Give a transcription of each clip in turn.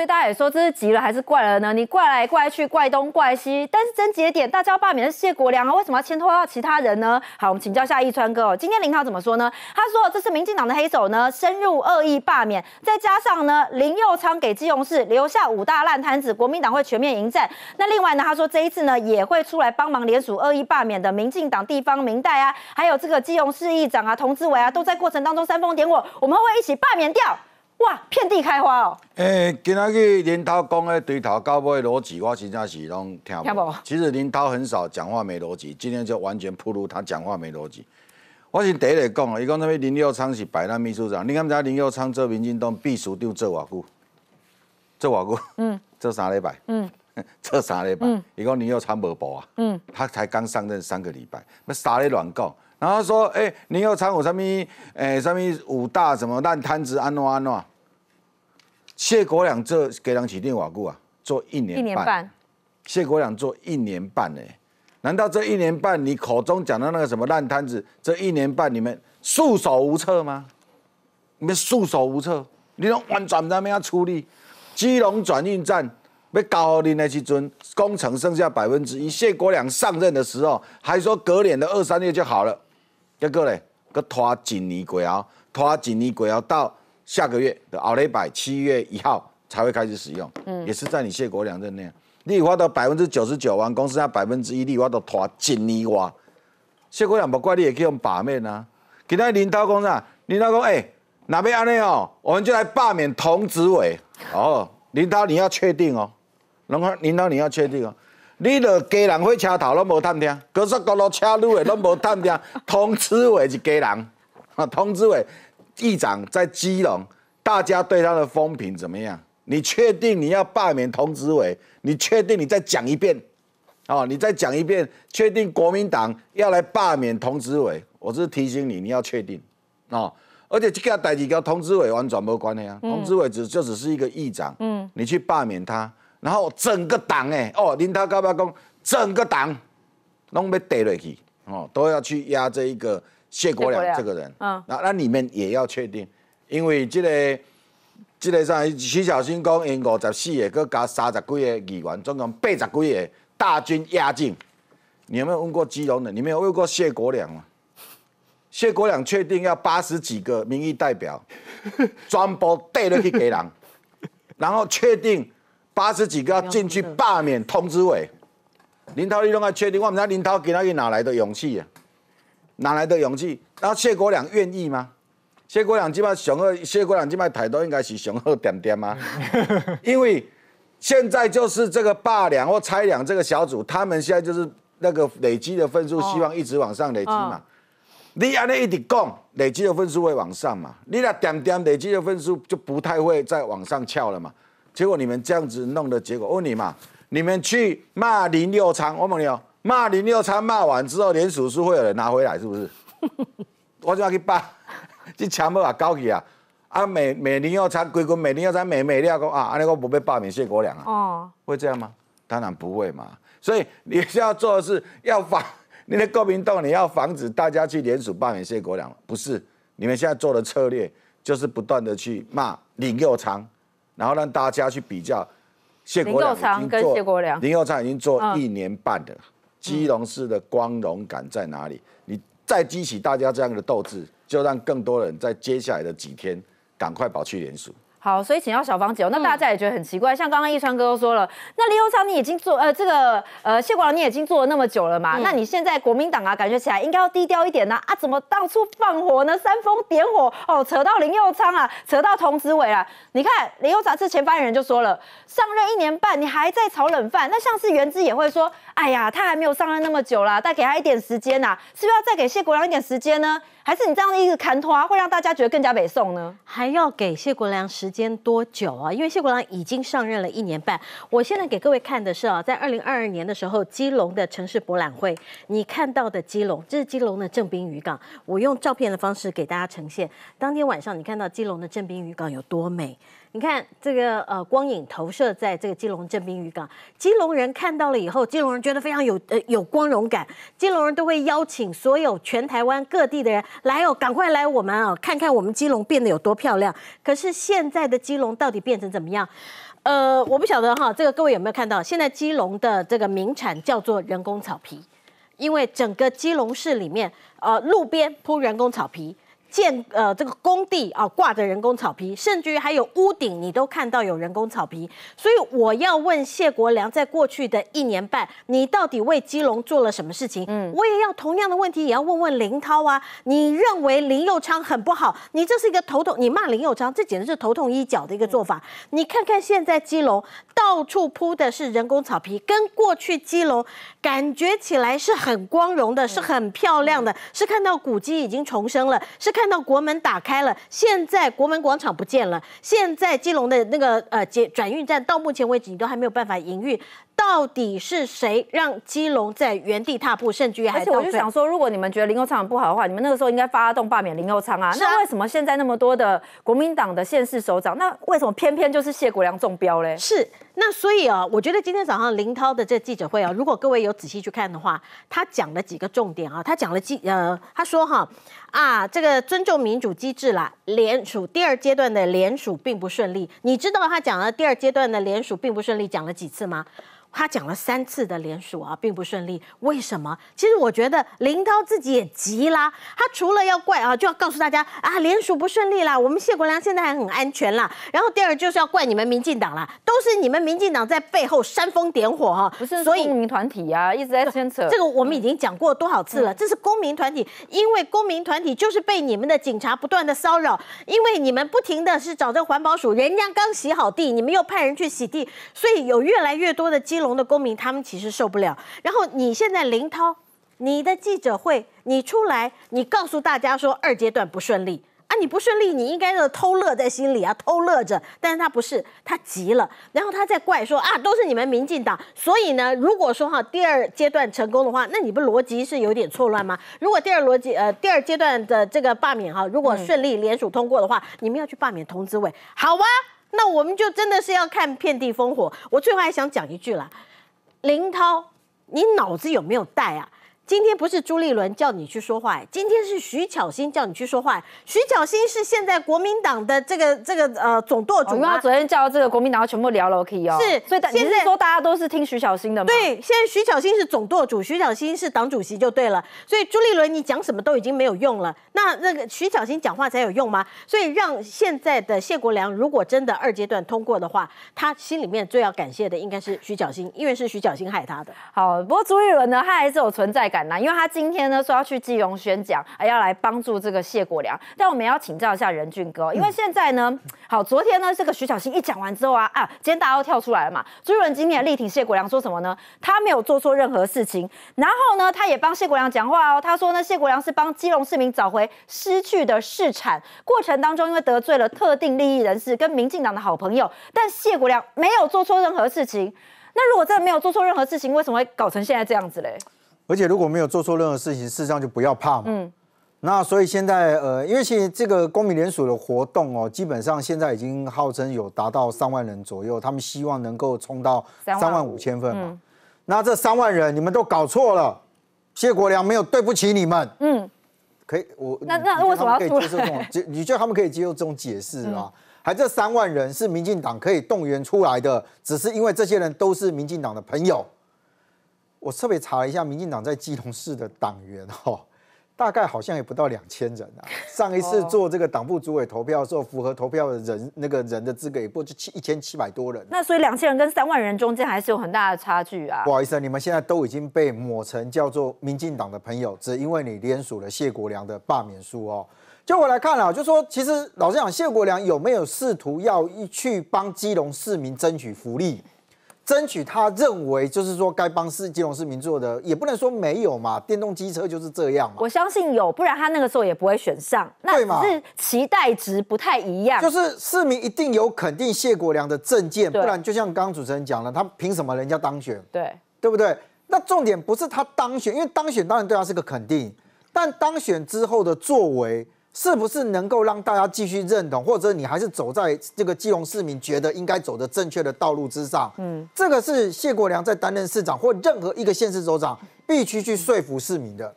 所以大家也说，这是急了还是怪了呢？你怪来怪去，怪东怪西，但是真急点，大家要罢免是谢国良啊，为什么要牵拖到其他人呢？好，我们请教一下易川哥，哦，今天林涛怎么说呢？他说，这是民进党的黑手呢，深入恶意罢免，再加上呢，林佑昌给基隆市留下五大烂摊子，国民党会全面迎战。那另外呢，他说这一次呢，也会出来帮忙联署恶意罢免的民进党地方民代啊，还有这个基隆市议长啊，童志伟啊，都在过程当中煽风点火，我们会一起罢免掉。哇，遍地开花哦！诶，今仔日林涛讲的对头到尾逻辑，我真正是拢听无。其实林涛很少讲话没逻辑，今天就完全暴露他讲话没逻辑。我是第一个讲啊，伊讲那边林佑昌是百大秘书长，你敢知林佑昌做民进东避暑长做偌久？做偌久？嗯。做三礼拜？嗯。做三礼拜？伊讲林佑昌无报啊？嗯。他才刚上任三个礼拜，那啥日乱讲？然后说，哎，你又参股什么？哎，什么五大什么烂摊子？安诺安诺，谢国良这给人起电瓦固啊，做一年半。谢国良做一年半呢？难道这一年半你口中讲的那个什么烂摊子，这一年半你们束手无策吗？你们束手无策？你讲完全不知道要出力。基隆转运站被搞的那些尊工程剩下百分之一，谢国良上任的时候还说隔年的二三月就好了。结个嘞，个拖一年管哦，拖一年管哦，到下个月的奥雷百七月一号才会开始使用，嗯，也是在你谢国梁任内，你挖到百分之九十九完，公司那百分之一，你挖到拖一年哇，谢国梁不怪你也可以用罢免啊，今他领导讲啥？领导讲，哎，哪边安尼哦，我们就来罢免童子伟，哦，领导你要确定哦，然后领导你要确定哦。你著家人会车头拢无探听，高速公路车路的拢无探听，童知伟是家人，啊，童知伟议长在基隆，大家对他的风评怎么样？你确定你要罢免童知伟？你确定你再讲一遍？哦，你再讲一遍，确定国民党要来罢免童知伟？我是提醒你，你要确定哦。而且这个代志跟童知伟完全无关系啊，童知伟只就只是一个议长，嗯，你去罢免他。然后整个党诶，哦，林涛高伯讲，整个党拢要带落去哦，都要去压这一个谢国良这个人。嗯，那那你们也要确定，因为这个这个上徐小新讲，因五十四个，搁加三十几个议员，总共八十几个大军压境。你有没有问过基隆的？你没有问过谢国良吗？谢国良确定要八十几个民意代表全部带落去给人，然后确定。八十几个要进去罢免通知委，林涛，利弄来确定，我们家林涛给他一哪来的勇气呀？哪来的勇气？然后谢国良愿意吗？谢国梁起码雄鹤，谢国梁起码台都应该是雄鹤点点吗？因为现在就是这个罢两或拆两这个小组，他们现在就是那个累积的分数，希望一直往上累积嘛。你阿那一直共累积的分数会往上嘛？你那点点累积的分数就不太会再往上翘了嘛？结果你们这样子弄的结果，问你嘛？你们去骂林佑昌，我问你哦，骂林佑昌骂完之后，联署是会有人拿回来是不是？我就要去 把这强要啊搞起啊！啊每每林又昌，规群每林又昌，美美料讲啊，安尼个不被罢免谢国良啊？哦，会这样吗？当然不会嘛！所以你需要做的是要防 你的国民党，你要防止大家去联署罢免谢国良，不是？你们现在做的策略就是不断的去骂林佑昌。然后让大家去比较谢国梁跟谢国梁，林佑苍已经做一年半的，基隆市的光荣感在哪里？你再激起大家这样的斗志，就让更多人在接下来的几天赶快跑去联署。好，所以请教小芳姐，哦，那大家也觉得很奇怪，像刚刚易川哥都说了，那林佑昌你已经做呃这个呃谢国良你已经做了那么久了嘛，那你现在国民党啊，感觉起来应该要低调一点呢，啊怎么到处放火呢，煽风点火哦，扯到林佑昌啊，扯到童子伟啊，你看林佑昌之前发言人就说了，上任一年半你还在炒冷饭，那像是袁志也会说，哎呀他还没有上任那么久啦，再给他一点时间呐，是不是要再给谢国良一点时间呢？还是你这样一直砍拖，会让大家觉得更加北宋呢？还要给谢国良时。间多久啊？因为谢国良已经上任了一年半。我现在给各位看的是啊，在二零二二年的时候，基隆的城市博览会，你看到的基隆，这是基隆的正滨渔港。我用照片的方式给大家呈现，当天晚上你看到基隆的正滨渔港有多美。你看这个呃光影投射在这个基隆镇滨渔港，基隆人看到了以后，基隆人觉得非常有呃有光荣感，基隆人都会邀请所有全台湾各地的人来哦，赶快来我们啊，看看我们基隆变得有多漂亮。可是现在的基隆到底变成怎么样？呃，我不晓得哈，这个各位有没有看到？现在基隆的这个名产叫做人工草皮，因为整个基隆市里面呃路边铺人工草皮。建呃这个工地啊挂着人工草皮，甚至于还有屋顶，你都看到有人工草皮。所以我要问谢国良，在过去的一年半，你到底为基隆做了什么事情？嗯，我也要同样的问题，也要问问林涛啊。你认为林佑昌很不好？你这是一个头痛，你骂林佑昌，这简直是头痛医脚的一个做法。你看看现在基隆到处铺的是人工草皮，跟过去基隆感觉起来是很光荣的，是很漂亮的，是看到古迹已经重生了，是。看到国门打开了，现在国门广场不见了，现在基隆的那个呃捷转运站到目前为止，你都还没有办法营运。到底是谁让基隆在原地踏步甚至于而且我就想说，如果你们觉得林后昌不好的话，你们那个时候应该发动罢免林后昌啊。那为什么现在那么多的国民党的县市首长？那为什么偏偏就是谢国良中标嘞？是那所以啊，我觉得今天早上林涛的这记者会啊，如果各位有仔细去看的话，他讲了几个重点啊，他讲了机呃，他说哈啊，这个尊重民主机制啦，联署第二阶段的联署并不顺利。你知道他讲了第二阶段的联署并不顺利，讲了几次吗？他讲了三次的联署啊，并不顺利，为什么？其实我觉得林涛自己也急啦，他除了要怪啊，就要告诉大家啊，联署不顺利啦，我们谢国良现在还很安全啦。然后第二就是要怪你们民进党啦，都是你们民进党在背后煽风点火哈，不是？所以公民团体啊一直在牵扯。这个我们已经讲过多少次了？这是公民团体，因为公民团体就是被你们的警察不断的骚扰，因为你们不停的是找这个环保署，人家刚洗好地，你们又派人去洗地，所以有越来越多的机。龙的公民，他们其实受不了。然后你现在林涛，你的记者会，你出来，你告诉大家说二阶段不顺利啊，你不顺利，你应该偷乐在心里啊，偷乐着。但是他不是，他急了，然后他在怪说啊，都是你们民进党。所以呢，如果说哈第二阶段成功的话，那你不逻辑是有点错乱吗？如果第二逻辑呃第二阶段的这个罢免哈，如果顺利联署通过的话，你们要去罢免童子伟，好吗？那我们就真的是要看遍地烽火。我最后还想讲一句了，林涛，你脑子有没有带啊？今天不是朱立伦叫你去说话，哎，今天是徐巧芯叫你去说话。哎，徐巧芯是现在国民党的这个这个呃总舵主吗？昨天叫这个国民党全部聊了，OK 哦。是，所以现在说大家都是听徐巧芯的吗？对，现在徐巧芯是总舵主，徐巧芯是党主席就对了。所以朱立伦你讲什么都已经没有用了，那那个徐巧芯讲话才有用吗？所以让现在的谢国良，如果真的二阶段通过的话，他心里面最要感谢的应该是徐巧芯，因为是徐巧芯害他的。好，不过朱立伦呢，他还是有存在感。因为他今天呢说要去基隆宣讲，还要来帮助这个谢国良。但我们也要请教一下任俊哥，因为现在呢，好，昨天呢这个徐小新一讲完之后啊啊，今天大家都跳出来了嘛，朱云今天力挺谢国良说什么呢？他没有做错任何事情，然后呢他也帮谢国良讲话哦，他说呢谢国良是帮基隆市民找回失去的市产，过程当中因为得罪了特定利益人士跟民进党的好朋友，但谢国良没有做错任何事情，那如果真的没有做错任何事情，为什么会搞成现在这样子嘞？而且如果没有做错任何事情，事实上就不要怕嘛。嗯，那所以现在，呃，因为其实这个公民连署的活动哦，基本上现在已经号称有达到三万人左右，他们希望能够冲到三万五千份嘛。那这三万人，你们都搞错了，谢国良没有对不起你们。嗯，可以，我那那为什么种？你觉得他们可以接受这种解释啊？还这三万人是民进党可以动员出来的，只是因为这些人都是民进党的朋友。我特别查了一下，民进党在基隆市的党员哦，大概好像也不到两千人啊。上一次做这个党部主委投票的时候，符合投票的人那个人的资格也不就七一千七百多人。那所以两千人跟三万人中间还是有很大的差距啊。不好意思，你们现在都已经被抹成叫做民进党的朋友，只因为你联署了谢国良的罢免书哦。就我来看啊，就说其实老实讲，谢国良有没有试图要一去帮基隆市民争取福利？争取他认为就是说该帮市金融市民做的，也不能说没有嘛。电动机车就是这样嘛。我相信有，不然他那个时候也不会选上。那只是期待值不太一样。就是市民一定有肯定谢国良的证件，不然就像刚刚主持人讲了，他凭什么人家当选？对，对不对？那重点不是他当选，因为当选当然对他是个肯定，但当选之后的作为。是不是能够让大家继续认同，或者你还是走在这个基隆市民觉得应该走的正确的道路之上？嗯，这个是谢国良在担任市长或任何一个县市首长必须去说服市民的。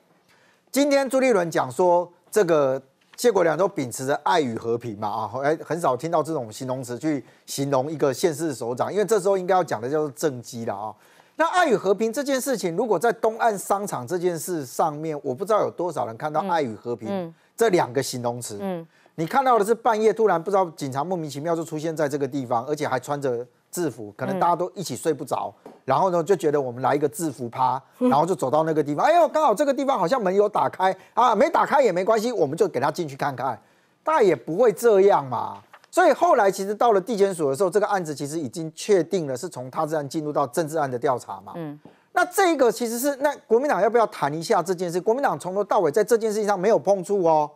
今天朱立伦讲说，这个谢国良都秉持着爱与和平嘛？啊，后来很少听到这种形容词去形容一个县市首长，因为这时候应该要讲的叫做政绩了啊。那爱与和平这件事情，如果在东岸商场这件事上面，我不知道有多少人看到爱与和平。这两个形容词，嗯，你看到的是半夜突然不知道警察莫名其妙就出现在这个地方，而且还穿着制服，可能大家都一起睡不着，然后呢就觉得我们来一个制服趴，然后就走到那个地方，哎呦，刚好这个地方好像门有打开啊，没打开也没关系，我们就给他进去看看，但也不会这样嘛。所以后来其实到了地检署的时候，这个案子其实已经确定了是从他案进入到政治案的调查嘛，嗯。那这个其实是，那国民党要不要谈一下这件事？国民党从头到尾在这件事情上没有碰触哦，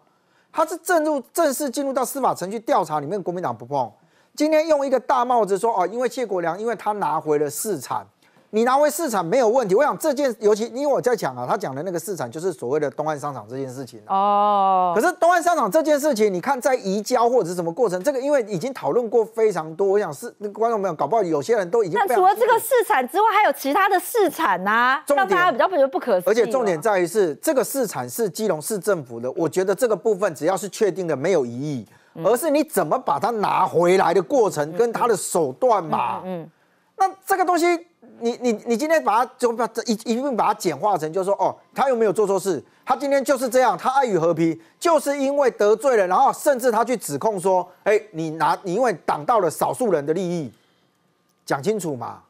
他是正入正式进入到司法程序调查里面，国民党不碰。今天用一个大帽子说哦，因为谢国良，因为他拿回了市产。你拿回市场没有问题，我想这件尤其因为我在讲啊，他讲的那个市场就是所谓的东岸商场这件事情哦。可是东岸商场这件事情，你看在移交或者是什么过程，这个因为已经讨论过非常多，我想是观众朋友搞不好有些人都已经。那除了这个市场之外，还有其他的市场啊？让大家比较觉得不可议。而且重点在于是这个市场是基隆市政府的，我觉得这个部分只要是确定的没有疑义，而是你怎么把它拿回来的过程跟他的手段嘛。嗯，那这个东西。你你你今天把它就把这一一并把它简化成，就说哦，他又没有做错事，他今天就是这样，他爱与和平，就是因为得罪了，然后甚至他去指控说，哎，你拿你因为挡到了少数人的利益，讲清楚嘛。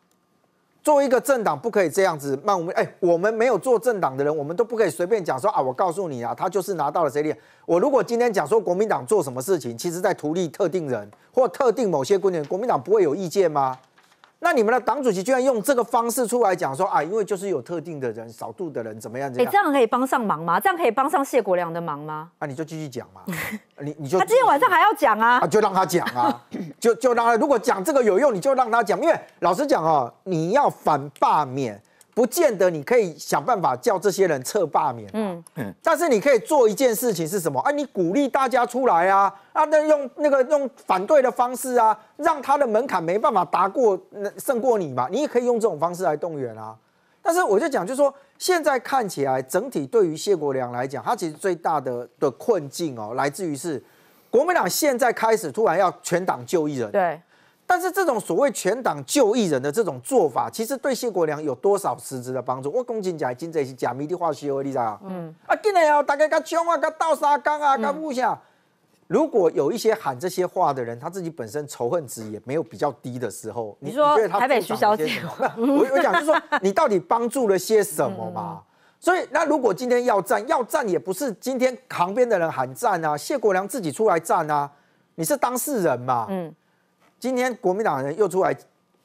作为一个政党不可以这样子那我们，哎，我们没有做政党的人，我们都不可以随便讲说啊，我告诉你啊，他就是拿到了谁脸。我如果今天讲说国民党做什么事情，其实在图利特定人或特定某些观点，国民党不会有意见吗？那你们的党主席居然用这个方式出来讲说啊，因为就是有特定的人、少数的人怎么样这样？哎，这样可以帮上忙吗？这样可以帮上谢国良的忙吗？那你就继续讲嘛，你你就他今天晚上还要讲啊，就让他讲啊，就就让他如果讲这个有用，你就让他讲，因为老实讲哦，你要反罢免。不见得你可以想办法叫这些人撤罢免嗯嗯，但是你可以做一件事情是什么？啊，你鼓励大家出来啊，啊，那用那个用反对的方式啊，让他的门槛没办法达过、胜过你嘛，你也可以用这种方式来动员啊。但是我就讲，就是说现在看起来整体对于谢国良来讲，他其实最大的的困境哦，来自于是国民党现在开始突然要全党就一人，对。但是这种所谓全党救一人”的这种做法，其实对谢国良有多少实质的帮助？我公顷假，金这是假弥地化虚你知道？嗯，啊，进来啊，大家个穷啊，个倒沙缸啊，个不下。如果有一些喊这些话的人，他自己本身仇恨值也没有比较低的时候，你说台北徐小姐，我我讲 就说你到底帮助了些什么嘛？所以那如果今天要站，要站也不是今天旁边的人喊站啊，谢国良自己出来站啊，你是当事人嘛？嗯。今天国民党人又出来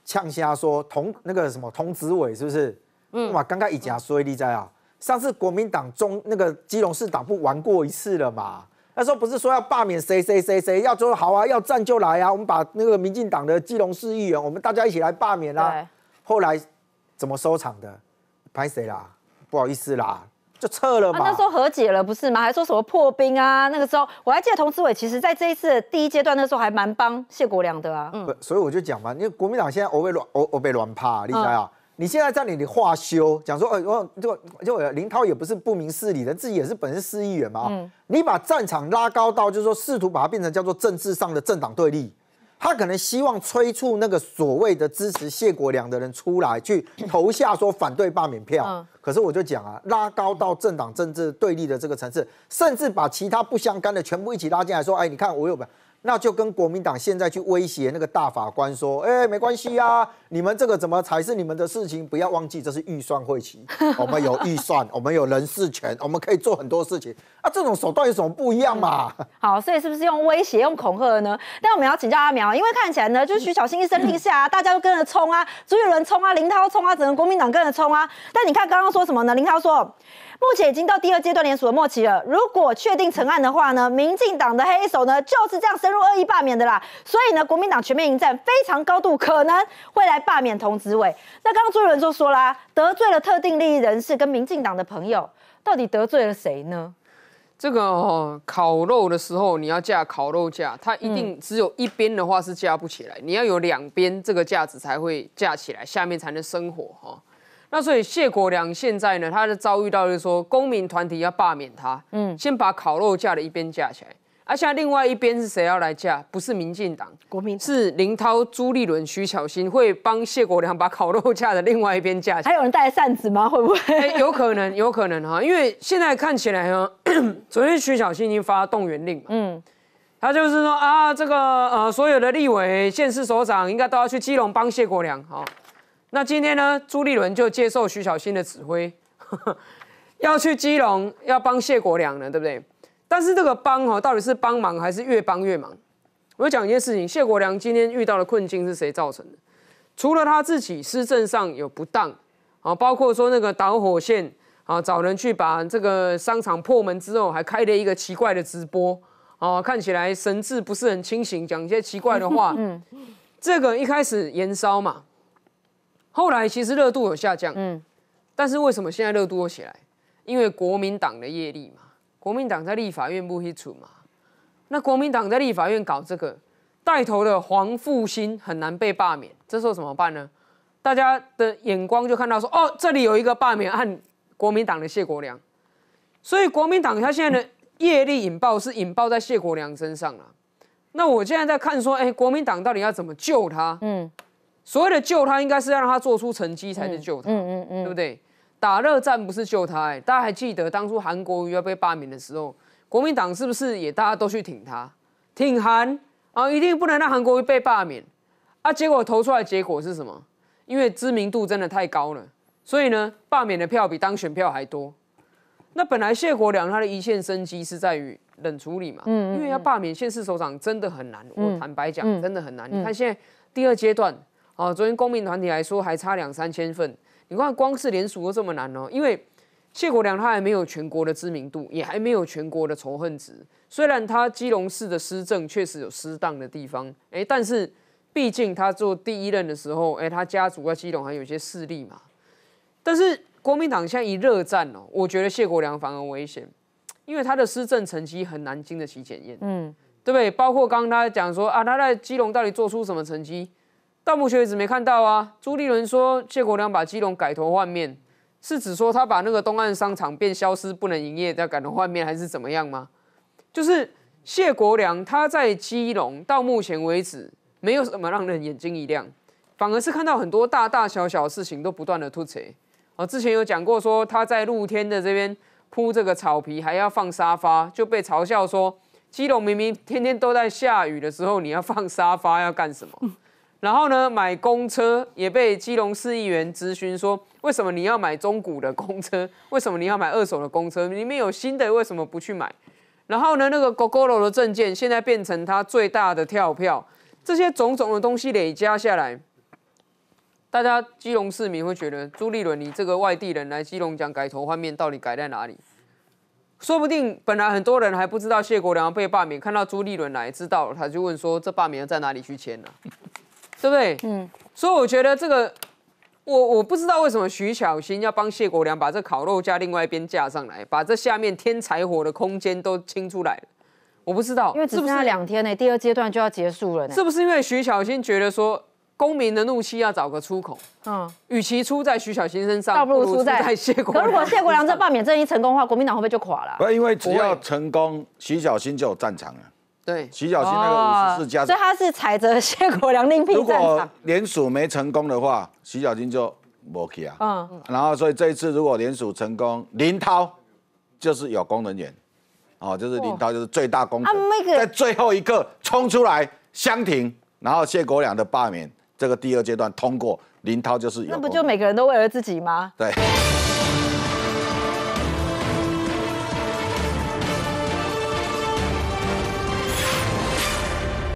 呛瞎说，同那个什么童子伟是不是？嗯，哇，刚刚已经说了一在啊，上次国民党中那个基隆市党部玩过一次了嘛，那时候不是说要罢免谁谁谁谁，要说好啊，要站就来啊，我们把那个民进党的基隆市议员，我们大家一起来罢免啦。后来怎么收场的？拍谁啦？不好意思啦。就撤了嘛，那时候和解了不是吗？还说什么破冰啊？那个时候我还记得，童志伟其实在这一次第一阶段那时候还蛮帮谢国良的啊。嗯，所以我就讲嘛，因为国民党现在我被乱我被乱趴，你知不知你现在在你的话修讲说，哎，我就就林涛也不是不明事理的，自己也是本身市议员嘛。嗯，你把战场拉高到，就是说试图把它变成叫做政治上的政党对立。他可能希望催促那个所谓的支持谢国良的人出来去 投下说反对罢免票，可是我就讲啊，拉高到政党政治对立的这个层次，甚至把其他不相干的全部一起拉进来，说，哎，你看我有不？那就跟国民党现在去威胁那个大法官说，哎，没关系呀，你们这个怎么才是你们的事情？不要忘记，这是预算会期，我们有预算，我们有人事权，我们可以做很多事情。啊，这种手段有什么不一样嘛？好，所以是不是用威胁、用恐吓呢？但我们要请教阿苗，因为看起来呢，就是徐小新一声令下，大家都跟着冲啊，朱雨伦冲啊，林涛冲啊，整个国民党跟着冲啊。但你看刚刚说什么呢？林涛说。目前已经到第二阶段连署的末期了，如果确定成案的话呢，民进党的黑手呢就是这样深入恶意罢免的啦。所以呢，国民党全面迎战，非常高度可能会来罢免童子伟。那刚刚朱主就说啦，得罪了特定利益人士跟民进党的朋友，到底得罪了谁呢？这个烤肉的时候你要架烤肉架，它一定只有一边的话是架不起来，你要有两边这个架子才会架起来，下面才能生火哈。那所以谢国良现在呢，他的遭遇到就是说，公民团体要罢免他，嗯，先把烤肉架的一边架起来，而现在另外一边是谁要来架？不是民进党，国民是林涛、朱立伦、徐巧芯会帮谢国良把烤肉架的另外一边架起来。还有人带扇子吗？会不会？有可能，有可能哈，因为现在看起来呢，昨天徐巧芯已经发动员令，嗯，他就是说啊，这个呃所有的立委、县市首长应该都要去基隆帮谢国良。哈。那今天呢？朱立伦就接受徐小新的指挥，要去基隆要帮谢国良了，对不对？但是这个帮哈，到底是帮忙还是越帮越忙？我讲一件事情，谢国良今天遇到的困境是谁造成的？除了他自己施政上有不当啊，包括说那个导火线啊，找人去把这个商场破门之后，还开了一个奇怪的直播啊，看起来神志不是很清醒，讲一些奇怪的话。嗯，这个一开始延烧嘛。后来其实热度有下降，嗯，但是为什么现在热度起来？因为国民党的业力嘛，国民党在立法院不基础嘛，那国民党在立法院搞这个带头的黄复兴很难被罢免，这时候怎么办呢？大家的眼光就看到说，哦，这里有一个罢免案，国民党的谢国良，所以国民党他现在的业力引爆是引爆在谢国良身上了。那我现在在看说，哎，国民党到底要怎么救他？嗯。所谓的救他，应该是让他做出成绩才能救他，嗯嗯对不对？打热战不是救他。大家还记得当初韩国瑜要被罢免的时候，国民党是不是也大家都去挺他，挺韩啊？一定不能让韩国瑜被罢免啊！结果投出来结果是什么？因为知名度真的太高了，所以呢，罢免的票比当选票还多。那本来谢国良他的一线生机是在于冷处理嘛，因为要罢免现世首长真的很难。我坦白讲，真的很难。你看现在第二阶段。哦，昨天公民团体来说还差两三千份，你看光是连署都这么难哦。因为谢国良他还没有全国的知名度，也还没有全国的仇恨值。虽然他基隆市的施政确实有失当的地方，哎，但是毕竟他做第一任的时候，哎，他家族在基隆还有一些势力嘛。但是国民党现在一热战哦，我觉得谢国良反而危险，因为他的施政成绩很难经得起检验，嗯，对不对？包括刚刚他讲说啊，他在基隆到底做出什么成绩？大不觉一直没看到啊。朱立伦说谢国良把基隆改头换面，是指说他把那个东岸商场变消失不能营业，再改头换面还是怎么样吗？就是谢国良他在基隆到目前为止没有什么让人眼睛一亮，反而是看到很多大大小小事情都不断的突起。啊，之前有讲过说他在露天的这边铺这个草皮，还要放沙发，就被嘲笑说基隆明明天天都在下雨的时候，你要放沙发要干什么？然后呢，买公车也被基隆市议员咨询说：“为什么你要买中古的公车？为什么你要买二手的公车？里面有新的，为什么不去买？”然后呢，那个 GO 高楼的证件现在变成他最大的跳票。这些种种的东西累加下来，大家基隆市民会觉得朱立伦，你这个外地人来基隆讲改头换面，到底改在哪里？说不定本来很多人还不知道谢国良被罢免，看到朱立伦来，知道了他就问说：“这罢免要在哪里去签呢？”对不对？嗯，所以我觉得这个，我我不知道为什么徐小欣要帮谢国良把这烤肉架另外一边架上来，把这下面添柴火的空间都清出来我不知道，因为只剩下两天呢，第二阶段就要结束了。是不是因为徐小欣觉得说，公民的怒气要找个出口？嗯，与其出在徐小欣身上，倒不如出在谢国。良。如果谢国良这罢免争一成功的话，国民党会不会就垮了？不，因为只要成功，徐小欣就有战场了。对，洗脚菁那个五十四家。所以他是踩着谢国良另辟战场。如果连署没成功的话，洗脚菁就没去啊。嗯，然后所以这一次如果连署成功，林涛就是有功人员，哦，就是林涛就是最大功臣，在最后一刻冲出来相挺，然后谢国良的罢免这个第二阶段通过，林涛就是有。那不就每个人都为了自己吗？对。